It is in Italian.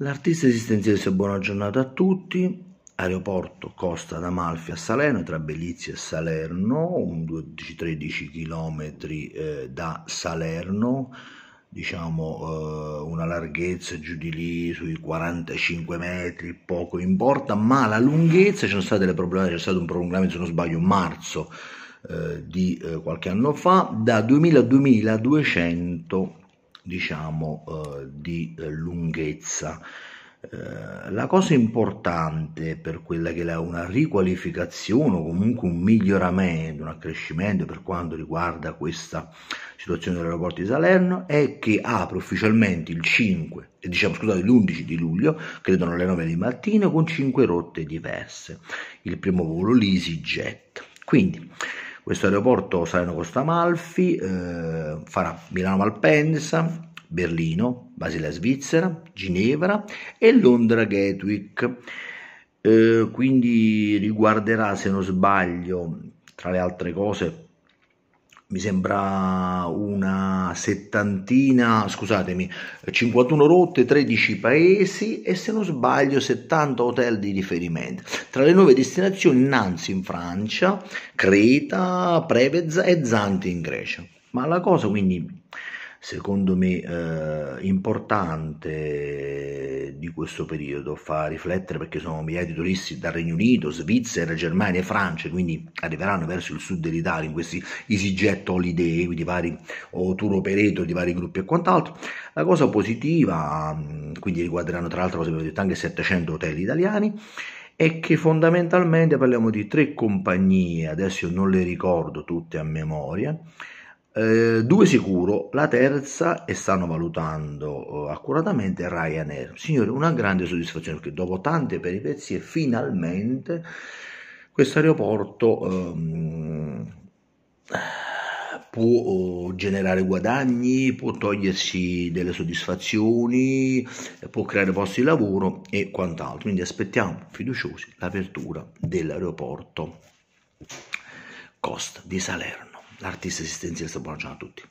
L'artista esistenziale buona giornata a tutti. Aeroporto Costa d'Amalfi a Salerno, tra Bellizia e Salerno, 12-13 km eh, da Salerno, diciamo eh, una larghezza giù di lì sui 45 metri, poco importa, ma la lunghezza, ci sono state delle problematiche, c'è stato un prolungamento se non sbaglio, marzo eh, di eh, qualche anno fa, da 2000 a 2200 diciamo eh, di eh, lunghezza. Eh, la cosa importante per quella che è una riqualificazione o comunque un miglioramento, un accrescimento per quanto riguarda questa situazione dell'aeroporto di Salerno è che apre ufficialmente il 5, eh, diciamo scusate l'11 di luglio, credo alle 9 di mattina, con 5 rotte diverse. Il primo volo l'EasyJet. Quindi questo aeroporto Salerno Costa Amalfi eh, farà Milano Malpensa, Berlino, Basilea Svizzera, Ginevra e Londra Gatwick. Eh, quindi riguarderà, se non sbaglio, tra le altre cose, mi sembra una settantina, scusatemi, 51 rotte, 13 paesi e se non sbaglio 70 hotel di riferimento. Tra le nuove destinazioni Nancy in Francia, Creta, Preveza e Zante in Grecia. Ma la cosa quindi secondo me eh, importante di questo periodo, fa riflettere perché sono migliaia di turisti dal Regno Unito, Svizzera, Germania e Francia, quindi arriveranno verso il sud dell'Italia in questi EasyJet Holiday, quindi vari o tour operator di vari gruppi e quant'altro. La cosa positiva, quindi riguarderanno tra l'altro, come detto, anche 700 hotel italiani, è che fondamentalmente parliamo di tre compagnie, adesso non le ricordo tutte a memoria, eh, due sicuro, la terza, e stanno valutando eh, accuratamente, Ryanair. Signore, una grande soddisfazione perché dopo tante peripezie finalmente questo aeroporto ehm, può eh, generare guadagni, può togliersi delle soddisfazioni, può creare posti di lavoro e quant'altro. Quindi aspettiamo fiduciosi l'apertura dell'aeroporto Cost di Salerno l'artista esistenziale esistenzialista, buongiorno a tutti.